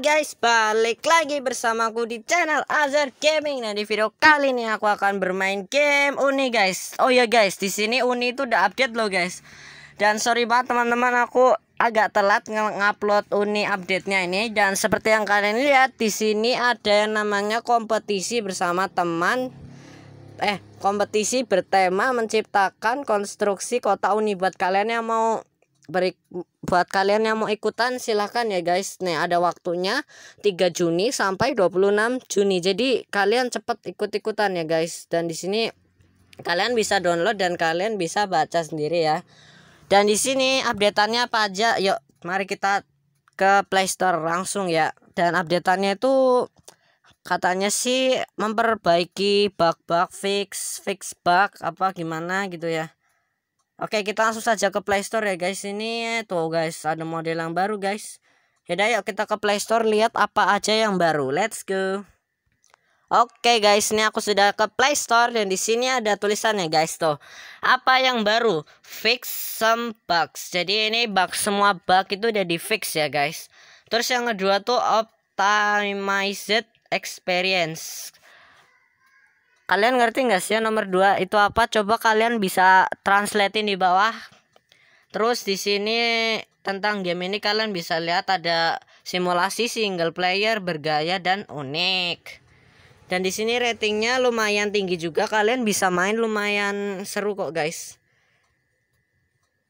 guys, balik lagi bersamaku di channel Azhar Gaming. Nah, di video kali ini aku akan bermain game Uni, guys. Oh ya guys, di sini Uni itu udah update loh, guys. Dan sorry banget teman-teman, aku agak telat ngupload Uni update-nya ini dan seperti yang kalian lihat di sini ada yang namanya kompetisi bersama teman eh kompetisi bertema menciptakan konstruksi kota Uni buat kalian yang mau Beri, buat kalian yang mau ikutan silahkan ya guys Nih ada waktunya 3 Juni sampai 26 Juni Jadi kalian cepet ikut-ikutan ya guys Dan di sini kalian bisa download dan kalian bisa baca sendiri ya Dan di sini updateannya apa aja Yuk mari kita ke Playstore langsung ya Dan updateannya itu katanya sih memperbaiki bug-bug fix fix bug apa gimana gitu ya Oke kita langsung saja ke Play Store ya guys ini tuh guys ada model yang baru guys Yaudah yuk kita ke Play Store lihat apa aja yang baru let's go Oke guys ini aku sudah ke Play Store dan di sini ada tulisannya guys tuh apa yang baru fix some bugs jadi ini bug semua bug itu udah di fix ya guys terus yang kedua tuh optimized experience Kalian ngerti nggak sih nomor 2 itu apa? Coba kalian bisa translatein di bawah. Terus di sini tentang game ini kalian bisa lihat ada simulasi single player bergaya dan unik. Dan di sini ratingnya lumayan tinggi juga. Kalian bisa main lumayan seru kok, guys.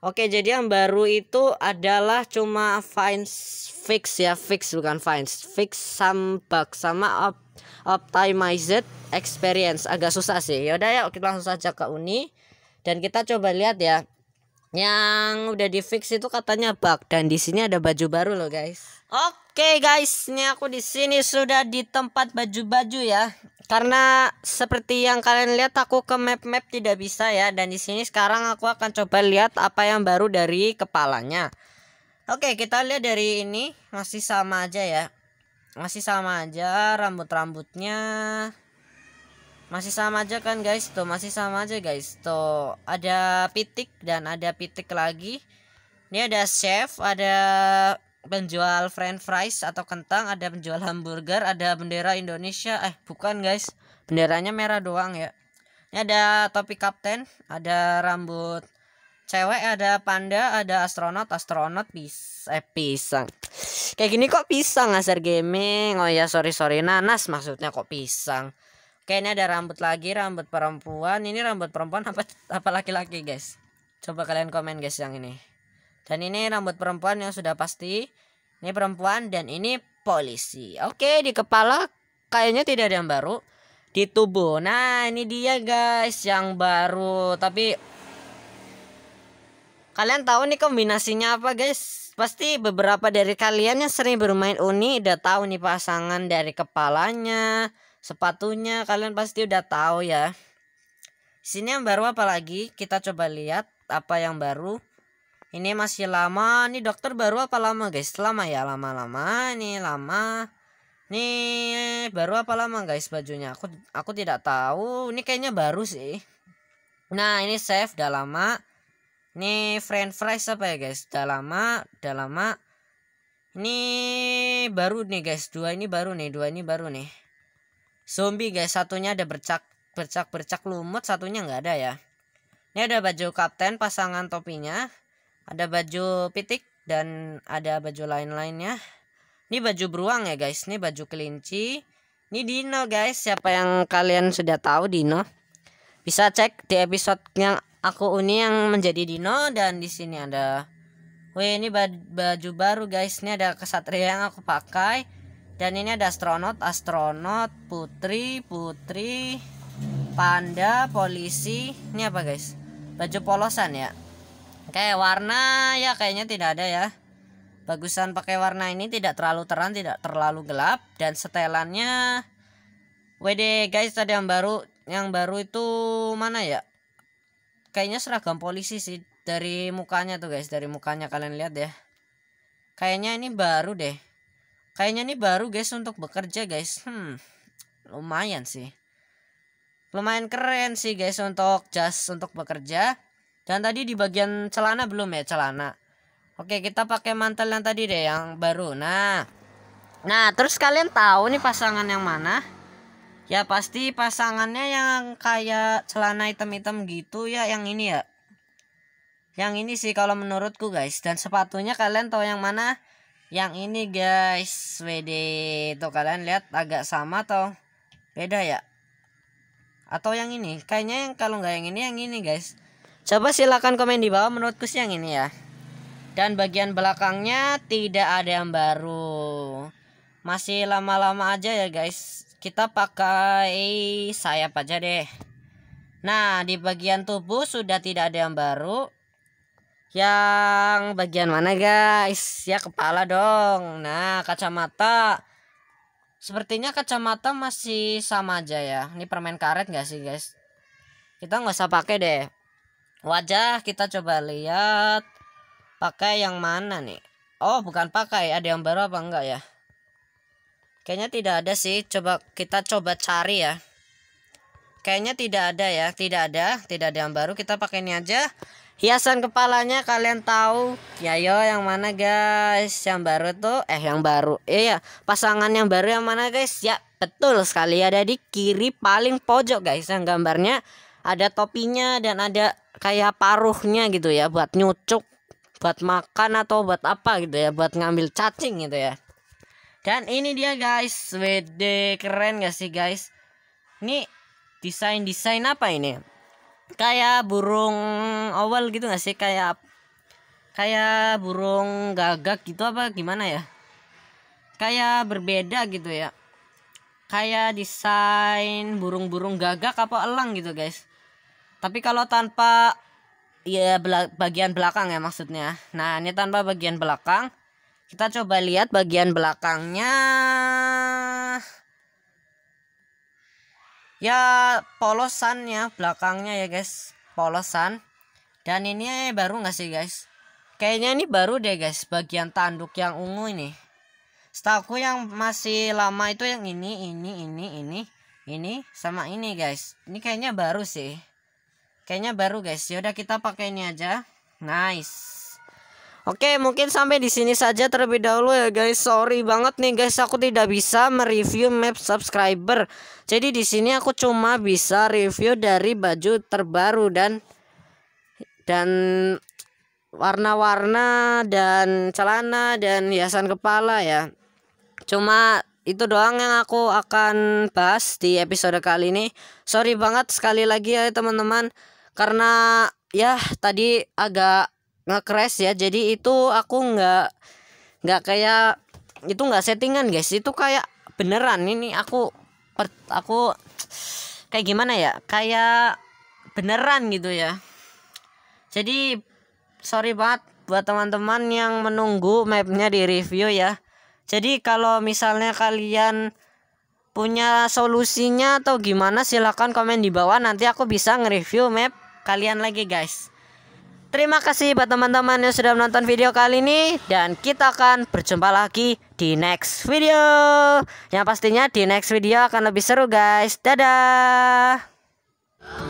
Oke, jadi yang baru itu adalah cuma finds fix ya, fix bukan finds Fix some bug sama up optimized experience agak susah sih yaudah ya kita langsung saja ke uni dan kita coba lihat ya yang udah di fix itu katanya bug dan di sini ada baju baru loh guys. Oke okay, guys, ini aku di sini sudah di tempat baju-baju ya. Karena seperti yang kalian lihat aku ke map-map tidak bisa ya dan di sini sekarang aku akan coba lihat apa yang baru dari kepalanya. Oke, kita lihat dari ini masih sama aja ya masih sama aja rambut-rambutnya masih sama aja kan guys tuh masih sama aja guys tuh ada pitik dan ada pitik lagi ini ada chef ada penjual french fries atau kentang ada penjual hamburger ada bendera Indonesia eh bukan guys benderanya merah doang ya ini ada topi kapten ada rambut cewek ada panda ada astronot astronot pis eh pisang kayak gini kok pisang asar gaming oh ya sorry sorry nanas maksudnya kok pisang kayaknya ada rambut lagi rambut perempuan ini rambut perempuan apa apa laki-laki guys coba kalian komen guys yang ini dan ini rambut perempuan yang sudah pasti ini perempuan dan ini polisi oke di kepala kayaknya tidak ada yang baru di tubuh nah ini dia guys yang baru tapi Kalian tahu nih kombinasinya apa guys? Pasti beberapa dari kalian yang sering bermain Uni udah tahu nih pasangan dari kepalanya, sepatunya, kalian pasti udah tahu ya. Sini yang baru apa lagi? Kita coba lihat apa yang baru. Ini masih lama. Nih dokter baru apa lama guys? Lama ya, lama-lama. Nih lama. Nih baru apa lama guys bajunya? Aku aku tidak tahu. Ini kayaknya baru sih. Nah, ini save udah lama. Ini friend fries apa ya guys? Udah lama, udah lama. Ini baru nih guys, dua ini baru nih, dua ini baru nih. Zombie guys, satunya ada bercak bercak bercak lumut, satunya nggak ada ya. Ini ada baju kapten pasangan topinya, ada baju pitik dan ada baju lain-lainnya. Ini baju beruang ya guys, ini baju kelinci. Ini Dino guys, siapa yang kalian sudah tahu Dino? Bisa cek di episode yang Aku Uni yang menjadi Dino dan di sini ada Wih ini baju baru guys Ini ada kesatria yang aku pakai Dan ini ada astronot Astronot, putri, putri Panda, polisi Ini apa guys? Baju polosan ya Oke warna ya kayaknya tidak ada ya Bagusan pakai warna ini tidak terlalu terang Tidak terlalu gelap Dan setelannya WD guys ada yang baru Yang baru itu mana ya kayaknya seragam polisi sih dari mukanya tuh guys dari mukanya kalian lihat ya kayaknya ini baru deh kayaknya ini baru guys untuk bekerja guys hmm lumayan sih lumayan keren sih guys untuk jas untuk bekerja dan tadi di bagian celana belum ya celana oke kita pakai mantel yang tadi deh yang baru nah nah terus kalian tahu nih pasangan yang mana ya pasti pasangannya yang kayak celana hitam-hitam gitu ya yang ini ya yang ini sih kalau menurutku guys dan sepatunya kalian tahu yang mana yang ini guys WD itu kalian lihat agak sama atau beda ya atau yang ini kayaknya yang kalau nggak yang ini yang ini guys coba silakan komen di bawah menurutku sih yang ini ya dan bagian belakangnya tidak ada yang baru masih lama-lama aja ya guys kita pakai sayap aja deh nah di bagian tubuh sudah tidak ada yang baru yang bagian mana guys ya kepala dong nah kacamata sepertinya kacamata masih sama aja ya ini permen karet gak sih guys kita nggak usah pakai deh wajah kita coba lihat pakai yang mana nih oh bukan pakai ada yang baru apa enggak ya Kayaknya tidak ada sih. Coba kita coba cari ya. Kayaknya tidak ada ya, tidak ada, tidak ada yang baru. Kita pakai ini aja. Hiasan kepalanya kalian tahu. Ya yo yang mana guys? Yang baru tuh eh yang baru. Iya, pasangan yang baru yang mana guys? Ya, betul sekali ada di kiri paling pojok guys. Yang gambarnya ada topinya dan ada kayak paruhnya gitu ya buat nyucuk, buat makan atau buat apa gitu ya, buat ngambil cacing gitu ya. Dan ini dia guys, WD keren gak sih guys? Ini desain-desain apa ini? Kayak burung owl gitu gak sih? Kayak kayak burung gagak gitu apa gimana ya? Kayak berbeda gitu ya. Kayak desain burung-burung gagak apa elang gitu guys. Tapi kalau tanpa ya bagian belakang ya maksudnya. Nah, ini tanpa bagian belakang kita coba lihat bagian belakangnya. Ya polosan ya belakangnya ya guys, polosan. Dan ini baru nggak sih guys? Kayaknya ini baru deh guys, bagian tanduk yang ungu ini. Stakku yang masih lama itu yang ini, ini, ini, ini, ini sama ini guys. Ini kayaknya baru sih. Kayaknya baru guys. Yaudah kita pakai ini aja. Nice. Oke, mungkin sampai di sini saja terlebih dahulu ya guys. Sorry banget nih guys, aku tidak bisa mereview map subscriber. Jadi di sini aku cuma bisa review dari baju terbaru dan dan warna-warna dan celana dan hiasan kepala ya. Cuma itu doang yang aku akan bahas di episode kali ini. Sorry banget sekali lagi ya teman-teman karena ya tadi agak nggak crash ya jadi itu aku nggak nggak kayak itu nggak settingan guys itu kayak beneran ini aku per, aku kayak gimana ya kayak beneran gitu ya jadi sorry banget buat teman-teman yang menunggu mapnya di review ya jadi kalau misalnya kalian punya solusinya atau gimana silahkan komen di bawah nanti aku bisa nge-review map kalian lagi guys Terima kasih buat teman-teman yang sudah menonton video kali ini dan kita akan berjumpa lagi di next video. Yang pastinya di next video akan lebih seru guys. Dadah.